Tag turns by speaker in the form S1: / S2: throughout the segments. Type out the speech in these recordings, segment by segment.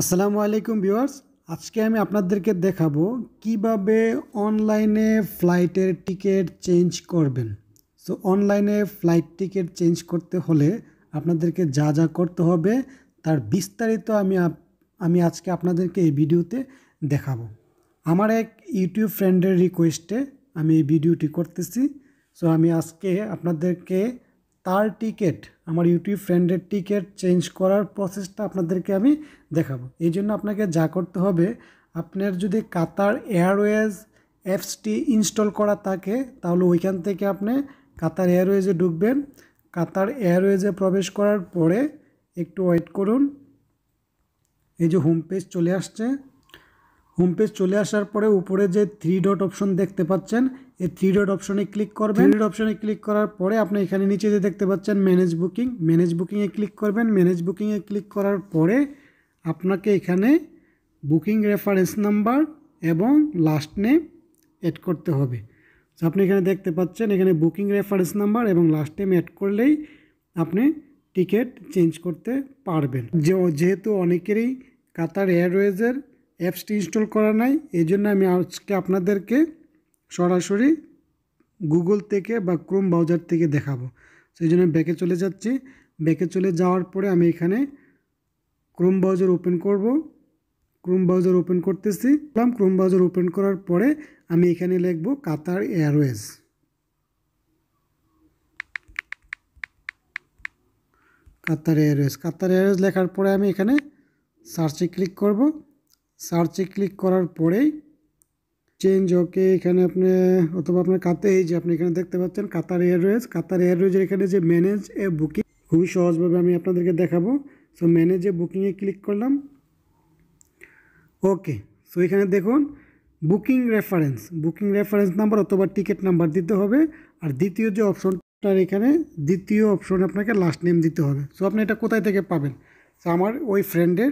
S1: আসসালামু আলাইকুম ভিউয়ার্স আজকে আমি আপনাদেরকে দেখাবো কিভাবে অনলাইনে ফ্লাইটের টিকিট চেঞ্জ করবেন সো অনলাইনে ফ্লাইট টিকিট চেঞ্জ করতে হলে আপনাদেরকে যা যা করতে হবে তার বিস্তারিত আমি আমি আজকে আপনাদেরকে এই ভিডিওতে দেখাবো আমার এক ইউটিউব ফ্রেন্ডের রিকোয়েস্টে আমি এই ভিডিওটি করতেছি সো আমি আজকে আপনাদেরকে তার টিকিট আমার ইউটিউব ফ্রেন্ডের টিকিট চেঞ্জ করার প্রসেসটা আপনাদেরকে আমি দেখাবো এই জন্য আপনাকে যা করতে হবে আপনার যদি কাতার এয়ারওয়েজ অ্যাপসটি ইনস্টল করা থাকে তাহলে ওইখান থেকে আপনি কাতার এয়ারওয়েজে ঢুকবেন কাতার এয়ারওয়েজে প্রবেশ করার পরে একটু ওয়েট করুন এই যে হোম পেজ চলে আসছে হোম পেজ চলে আসার পরে উপরে যে থ্রি ডট অপশন দেখতে পাচ্ছেন এই থ্রি ডট অপশনে ক্লিক করবেন থ্রি ডট অপশনে ক্লিক করার পরে আপনি এখানে নিচে যে দেখতে পাচ্ছেন ম্যানেজ বুকিং ম্যানেজ বুকিংয়ে ক্লিক করবেন ম্যানেজ বুকিংয়ে ক্লিক করার পরে আপনাকে এখানে বুকিং রেফারেন্স নাম্বার এবং লাস্ট নেম অ্যাড করতে হবে তো আপনি এখানে দেখতে পাচ্ছেন এখানে বুকিং রেফারেন্স নাম্বার এবং লাস্ট নেম অ্যাড করলেই আপনি টিকিট চেঞ্জ করতে পারবেন যেহেতু অনেকেরই কাতার এয়ারওয়েজের অ্যাপসটি ইনস্টল করা নাই এই জন্য আমি আজকে আপনাদেরকে সরাসরি গুগল থেকে বা ক্রোম ব্রাউজার থেকে দেখাবো সেই জন্য ব্যাকে চলে যাচ্ছি ব্যাকে চলে যাওয়ার পরে আমি এখানে ক্রোম ব্রাউজার ওপেন করব ক্রোম ব্রাউজার ওপেন করতেছি ক্রোম ব্রাউজার ওপেন করার পরে আমি এখানে লিখব Qatar Airways Qatar Airways Qatar Airways লেখার পরে আমি এখানে সার্চে ক্লিক করব সার্চে ক্লিক করার পরেই চেঞ্জ ওকে এখানে আপনি অথবা আপনার কাতে এই যে আপনি এখানে দেখতে পাচ্ছেন কাতার এয়ারওয়েজ কাতার এয়ারওয়েজের এখানে যে ম্যানেজ এ বুকিং খুবই সহজভাবে আমি আপনাদেরকে দেখাবো সো ম্যানেজ এ বুকিংয়ে ক্লিক করলাম ওকে সো এখানে দেখুন booking reference booking reference number অথবা টিকিট নাম্বার দিতে হবে আর দ্বিতীয় যে অপশনটার এখানে দ্বিতীয় অপশন আপনাকে লাস্ট নেম দিতে হবে সো আপনি এটা কোথায় থেকে পাবেন সো আমার ওই ফ্রেন্ডের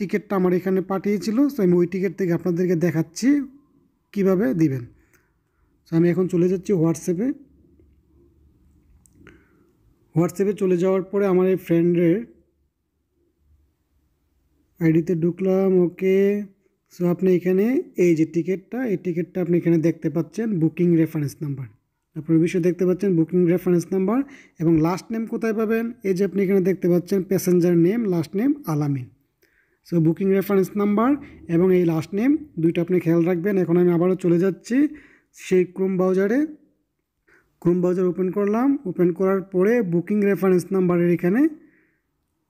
S1: টিকিটটা আমার এখানে পাঠিয়েছিল সো আমি ওই টিকিট থেকে আপনাদেরকে দেখাচ্ছি কিভাবে দিবেন সো আমি এখন চলে যাচ্ছি হোয়াটসঅ্যাপে হোয়াটসঅ্যাপে চলে যাওয়ার পরে আমার এই ফ্রেন্ডের আইডিতে ঢুকলাম ওকে সো আপনি এখানে এই যে টিকিটটা এই টিকিটটা আপনি এখানে দেখতে পাচ্ছেন বুকিং রেফারেন্স নাম্বার আপনার বিষয়ে দেখতে পাচ্ছেন বুকিং রেফারেন্স নাম্বার এবং লাস্ট নেম কোথায় পাবেন এই যে আপনি এখানে দেখতে পাচ্ছেন passenger name last name Alamin so booking reference number এবং এই লাস্ট নেম দুইটা আপনি খেয়াল রাখবেন এখন আমি আবারও চলে যাচ্ছি সেই ক্রোম ব্রাউজারে ক্রোম ব্রাউজার ওপেন করলাম ওপেন করার পরে বুকিং রেফারেন্স নাম্বারের এখানে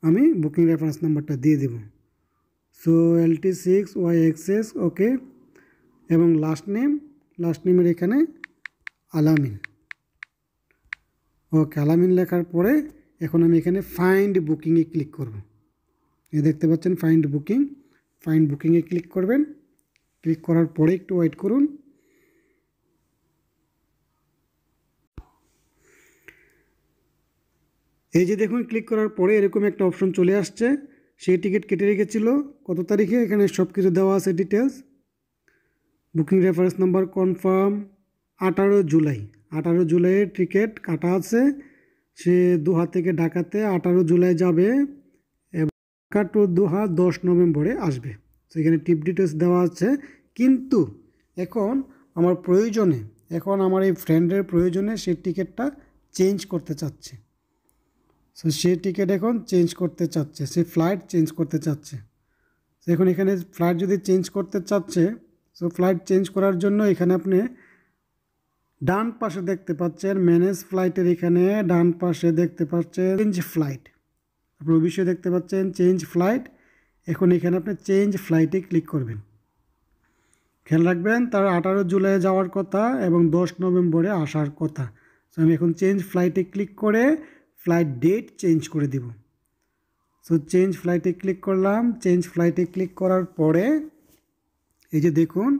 S1: আমি বুকিং রেফারেন্স নাম্বারটা দিয়ে দেব so L T six Y XS okay এবং লাস্ট নেম লাস্ট নেমের এখানে আলামিন ওকে আলামিন লেখার পরে এখন আমি এখানে ফাইন্ড বুকিংয়ে ক্লিক করব এ দেখতে পাচ্ছেন ফাইন্ড বুকিং ফাইন্ড বুকিংয়ে ক্লিক করবেন ক্লিক করার পরে একটু ওয়েট করুন এই যে দেখুন ক্লিক করার পরে এরকম একটা অপশন চলে আসছে সেই টিকিট কেটে রেখেছিল কত তারিখে এখানে সব কিছু দেওয়া আছে details booking reference number confirm আঠারো জুলাই আঠারো জুলাইয়ের টিকিট কাটা আছে সে দু হাত থেকে ঢাকাতে আঠারো জুলাই যাবে কাটো দোহা দশ নভেম্বরে আসবে তো এখানে টিপ ডিটেলস দেওয়া আছে কিন্তু এখন আমার প্রয়োজনে এখন আমার এই ফ্রেন্ডের প্রয়োজনে সে টিকিটটা চেঞ্জ করতে চাচ্ছে সো সে টিকিট এখন চেঞ্জ করতে চাচ্ছে সে ফ্লাইট চেঞ্জ করতে চাচ্ছে এখন এখানে ফ্লাইট যদি চেঞ্জ করতে চাচ্ছে সো ফ্লাইট চেঞ্জ করার জন্য এখানে আপনি ডান পাশে দেখতে পাচ্ছেন ম্যানেজ ফ্লাইটের এখানে ডান পাশে দেখতে পাচ্ছেন চেঞ্জ ফ্লাইট আপনি বিষয়ে দেখতে পাচ্ছেন চেঞ্জ ফ্লাইট এখন এখানে আপনি চেঞ্জ ফ্লাইটে ক্লিক করবেন খেয়াল রাখবেন তার আঠারো জুলাই যাওয়ার কথা এবং দশ নভেম্বরে আসার কথা সো আমি এখন চেঞ্জ ফ্লাইটে ক্লিক করে ফ্লাইট ডেট চেঞ্জ করে দিব সো চেঞ্জ ফ্লাইটে ক্লিক করলাম চেঞ্জ ফ্লাইটে ক্লিক করার পরে এই যে দেখুন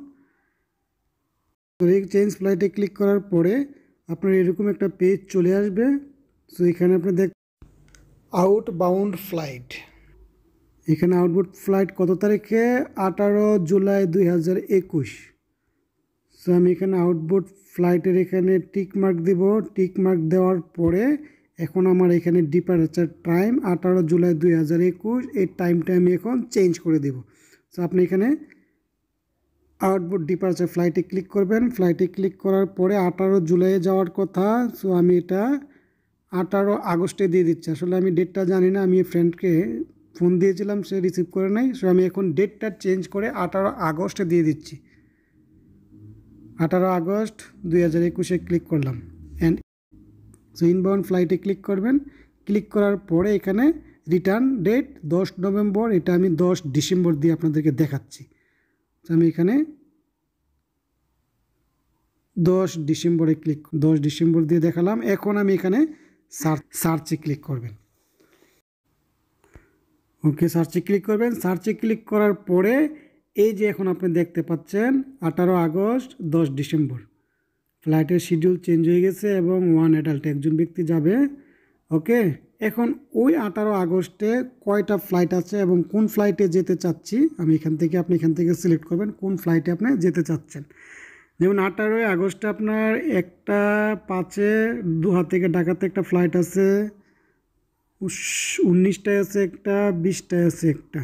S1: তো এই চেঞ্জ ফ্লাইটে ক্লিক করার পরে আপনার এরকম একটা পেজ চলে আসবে সো এখানে আপনি দেখ আউটবাউন্ড ফ্লাইট এখানে আউটবাউন্ড ফ্লাইট কত তারিখে আঠারো জুলাই দুই হাজার একুশ সো আমি এখানে আউটবাউন্ড ফ্লাইটের এখানে টিক মার্ক দেব টিক মার্ক দেওয়ার পরে এখন আমার এখানে ডিপারেচার টাইম আঠারো জুলাই দুই হাজার একুশ এই টাইমটা আমি এখন চেঞ্জ করে দেব সো আপনি এখানে আউটবোর্ড ডিপারেচার ফ্লাইটে ক্লিক করবেন ফ্লাইটে ক্লিক করার পরে আঠারো জুলাইয়ে যাওয়ার কথা সো আমি এটা আঠারো আগস্টে দিয়ে দিচ্ছে আসলে আমি ডেটটা জানি না আমি ফ্রেন্ডকে ফোন দিয়েছিলাম সে রিসিভ করে নাই সো আমি এখন ডেটটা চেঞ্জ করে আঠারো আগস্টে দিয়ে দিচ্ছি আঠারো আগস্ট দুই হাজার একুশে ক্লিক করলাম অ্যান্ড সো ইনবাউন্ড ফ্লাইটে ক্লিক করবেন ক্লিক করার পরে এখানে রিটার্ন ডেট দশ নভেম্বর এটা আমি দশ ডিসেম্বর দিয়ে আপনাদেরকে দেখাচ্ছি আমি এখানে দশ ডিসেম্বরে ক্লিক দশ ডিসেম্বর দিয়ে দেখালাম এখন আমি এখানে সার্চ সার্চে ক্লিক করবেন ওকে সার্চে ক্লিক করবেন সার্চে ক্লিক করার পরে এই যে এখন আপনি দেখতে পাচ্ছেন আঠারো আগস্ট দশ ডিসেম্বর ফ্লাইটের শিডিউল চেঞ্জ হয়ে গেছে এবং ওয়ান অ্যাডাল্ট একজন ব্যক্তি যাবে ওকে এখন ওই আঠারো আগস্টে কয়টা ফ্লাইট আছে এবং কোন ফ্লাইটে যেতে চাচ্ছি আমি এখান থেকে আপনি এখান থেকে সিলেক্ট করবেন কোন ফ্লাইটে আপনি যেতে চাচ্ছেন যেমন আঠারোই আগস্টে আপনার একটা পাঁচে দুহা থেকে ঢাকাতে একটা ফ্লাইট আছে উনিশটায় আছে একটা বিশটায় আছে একটা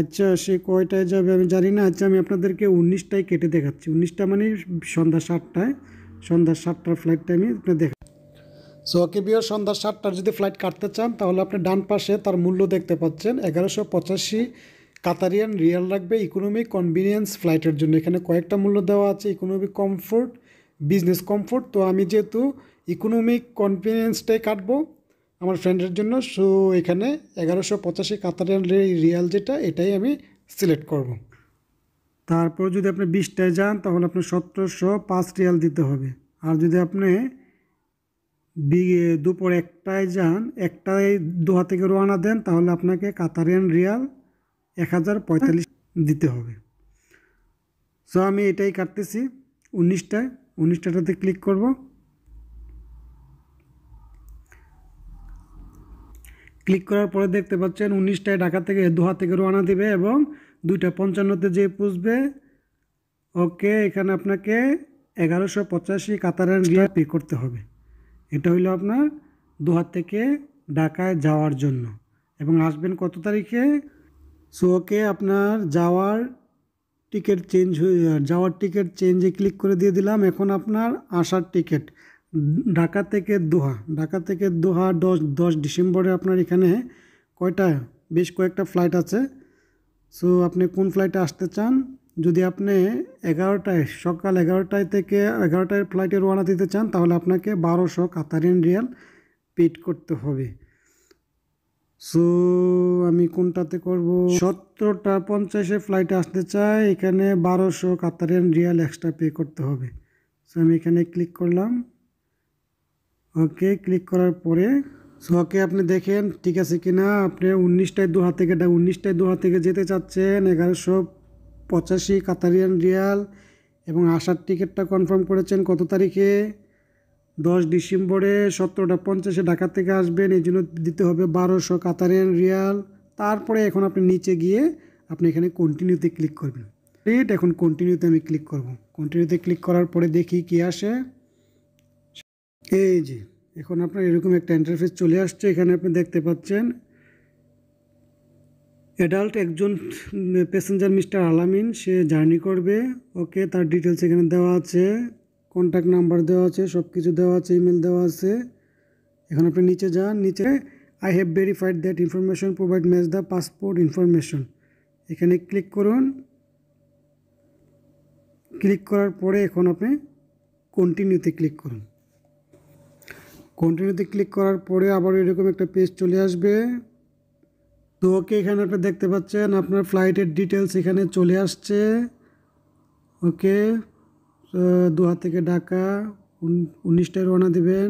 S1: আচ্ছা সে কয়টায় যাবে আমি জানি না আচ্ছা আমি আপনাদেরকে উনিশটায় কেটে দেখাচ্ছি উনিশটা মানে সন্ধ্যা সাতটায় সন্ধ্যা সাতটার ফ্লাইটটা আমি আপনার দেখা সো ওকে বিও সন্ধ্যা সাতটার যদি ফ্লাইট কাটতে চান তাহলে আপনি ডান পাশে তার মূল্য দেখতে পাচ্ছেন এগারোশো পঁচাশি কাতারিয়ান রিয়াল রাখবে ইকোনমিক কনভিনিয়েন্স ফ্লাইটের জন্য এখানে কয়েকটা মূল্য দেওয়া আছে ইকোনমিক কমফোর্ট বিজনেস কমফোর্ট তো আমি যেহেতু ইকোনমিক কনভিনিয়েন্সটাই কাটবো আমার ফ্রেন্ডের জন্য সো এখানে এগারোশো পঁচাশি কাতারিয়ান রিয়াল যেটা এটাই আমি সিলেক্ট করব। তারপর যদি আপনি বিশটায় যান তাহলে আপনার সতেরোশো পাঁচ রিয়াল দিতে হবে আর যদি আপনি দুপুর একটায় যান একটায় দু থেকে রোয়ানা দেন তাহলে আপনাকে কাতারিয়ান রিয়াল এক হাজার পঁয়তাল্লিশ দিতে হবে সো আমি এটাই কাটতেছি উনিশটায় উনিশটাটাতে ক্লিক করব ক্লিক করার পরে দেখতে পাচ্ছেন উনিশটায় ঢাকা থেকে দোহা থেকে রোয়ানা দেবে এবং দুইটা পঞ্চান্নতে যে পুষবে ওকে এখানে আপনাকে এগারোশো পঁচাশি কাতারের রিয়াল পে করতে হবে এটা হইল আপনার দোহা থেকে ঢাকায় যাওয়ার জন্য এবং আসবেন কত তারিখে সো ওকে আপনার যাওয়ার টিকিট চেঞ্জ হয়ে যাওয়ার টিকিট চেঞ্জে ক্লিক করে দিয়ে দিলাম এখন আপনার আসার টিকিট ঢাকা থেকে দোহা ঢাকা থেকে দোহা দশ দশ ডিসেম্বরে আপনার এখানে কয়টা বেশ কয়েকটা ফ্লাইট আছে সো আপনি কোন ফ্লাইটে আসতে চান যদি আপনি এগারোটায় সকাল এগারোটায় থেকে এগারোটায় ফ্লাইটে রোয়ানা দিতে চান তাহলে আপনাকে বারোশো কাতারিন রিয়াল পেড করতে হবে সো আমি কোনটাতে করব সতেরোটা পঞ্চাশে ফ্লাইটে আসতে চাই এখানে বারোশো কাতারিয়ান রিয়াল এক্সট্রা পে করতে হবে সো আমি এখানে ক্লিক করলাম ওকে ক্লিক করার পরে সো ওকে আপনি দেখেন ঠিক আছে কি না আপনি উনিশটায় দুহা থেকে থেকে উনিশটায় দু থেকে যেতে চাচ্ছেন এগারোশো পঁচাশি কাতারিয়ান রিয়াল এবং আসার টিকিটটা কনফার্ম করেছেন কত তারিখে দশ ডিসেম্বরে সতেরোটা পঞ্চাশে ঢাকা থেকে আসবেন এই জন্য দিতে হবে বারোশো কাতারিয়ান রিয়াল তারপরে এখন আপনি নিচে গিয়ে আপনি এখানে কন্টিনিউতে ক্লিক করবেন রেট এখন কন্টিনিউতে আমি ক্লিক করব কন্টিনিউতে ক্লিক করার পরে দেখি কি আসে এই যে এখন আপনার এরকম একটা ইন্টারফেস চলে আসছে এখানে আপনি দেখতে পাচ্ছেন অ্যাডাল্ট একজন প্যাসেঞ্জার মিস্টার আলামিন সে জার্নি করবে ওকে তার ডিটেলস এখানে দেওয়া আছে কন্ট্যাক্ট নাম্বার দেওয়া আছে সব কিছু দেওয়া আছে ইমেল দেওয়া আছে এখন আপনি নিচে যান নিচে I have verified that information provide match the passport information এখানে ক্লিক করুন ক্লিক করার পরে এখন আপনি কন্টিনিউতে ক্লিক করুন কন্টিনিউতে ক্লিক করার পরে আবার এরকম একটা পেজ চলে আসবে তো ওকে এখানে আপনি দেখতে পাচ্ছেন আপনার ফ্লাইটের ডিটেলস এখানে চলে আসছে ওকে দু হাত থেকে ঢাকা উনিশটায় রওনা দেবেন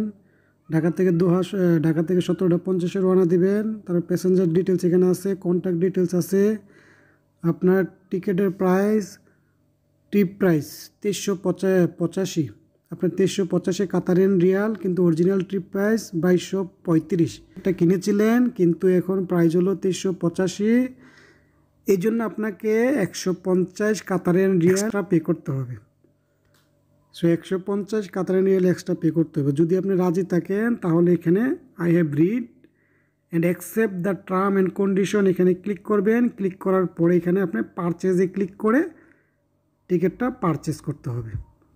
S1: ঢাকা থেকে দোহা ঢাকা থেকে সতেরোটা পঞ্চাশে রওনা দিবেন তারপর প্যাসেঞ্জার ডিটেলস এখানে আছে কন্ট্যাক্ট ডিটেলস আছে আপনার টিকিটের প্রাইস ট্রিপ প্রাইস তেইশশো পঁচাশি আপনার তেইশশো পঁচাশি কাতারেন রিয়াল কিন্তু অরিজিনাল ট্রিপ প্রাইস বাইশশো পঁয়ত্রিশ এটা কিনেছিলেন কিন্তু এখন প্রাইস হলো তেইশশো পঁচাশি এই জন্য আপনাকে একশো পঞ্চাশ কাতারেন রিয়াল পে করতে হবে সো একশো পঞ্চাশ কাতারে নিয়ে এক্সট্রা পে করতে হবে যদি আপনি রাজি থাকেন তাহলে এখানে I have read and accept the term and condition এখানে ক্লিক করবেন ক্লিক করার পরে এখানে আপনি পারচেজে ক্লিক করে টিকিটটা পারচেজ করতে হবে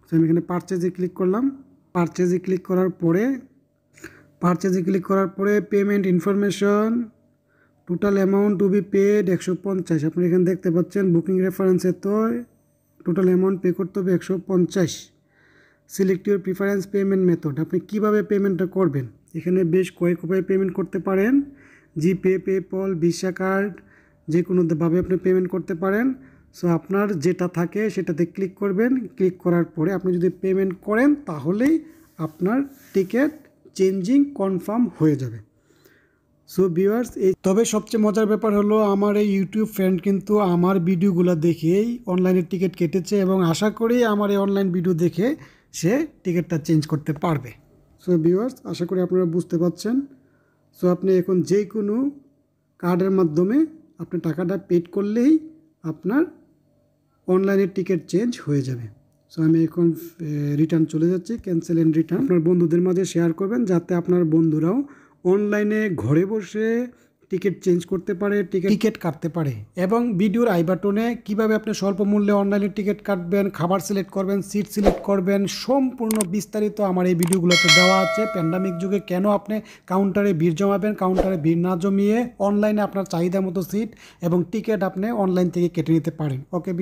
S1: সো আমি এখানে পারচেজে ক্লিক করলাম পারচেজে ক্লিক করার পরে পারচেজে ক্লিক করার পরে payment information total amount to be paid একশো পঞ্চাশ আপনি এখানে দেখতে পাচ্ছেন বুকিং রেফারেন্সের তো টোটাল অ্যামাউন্ট পে করতে হবে একশো পঞ্চাশ select your preference payment method আপনি কিভাবে পেমেন্টটা করবেন এখানে বেশ কয়েক উপায়ে পেমেন্ট করতে পারেন জিপে পেপল ভিসা কার্ড যে কোনোভাবে আপনি পেমেন্ট করতে পারেন সো আপনার যেটা থাকে সেটাতে ক্লিক করবেন ক্লিক করার পরে আপনি যদি পেমেন্ট করেন তাহলেই আপনার টিকিট চেঞ্জিং কনফার্ম হয়ে যাবে সো ভিউয়ার্স এই তবে সবচেয়ে মজার ব্যাপার হলো আমার এই ইউটিউব ফ্রেন্ড কিন্তু আমার ভিডিওগুলো দেখেই অনলাইনে টিকিট কেটেছে এবং আশা করি আমার এই অনলাইন ভিডিও দেখে সে টিকিটটা চেঞ্জ করতে পারবে সো ভিউয়ার্স আশা করি আপনারা বুঝতে পাচ্ছেন সো আপনি এখন যে কোনো কার্ডের মাধ্যমে আপনি টাকাটা পেড করলেই আপনার অনলাইনে টিকিট চেঞ্জ হয়ে যাবে সো আমি এখন রিটার্ন চলে যাচ্ছি ক্যান্সেল অ্যান্ড রিটার্ন আপনার বন্ধুদের মাঝে শেয়ার করবেন যাতে আপনার বন্ধুরাও অনলাইনে ঘরে বসে টিকিট চেঞ্জ করতে পারে টিকিট টিকিট কাটতে পারে এবং ভিডিওর আই বাটনে কীভাবে আপনি স্বল্প মূল্যে অনলাইনে টিকিট কাটবেন খাবার সিলেক্ট করবেন সিট সিলেক্ট করবেন সম্পূর্ণ বিস্তারিত আমার এই ভিডিওগুলোতে দেওয়া আছে প্যান্ডামিক যুগে কেন আপনি কাউন্টারে ভিড় জমাবেন কাউন্টারে ভিড় না জমিয়ে অনলাইনে আপনার চাহিদা মতো সিট এবং টিকিট আপনি অনলাইন থেকে কেটে নিতে পারেন ওকে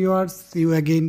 S1: সি ইউ অ্যাগেইন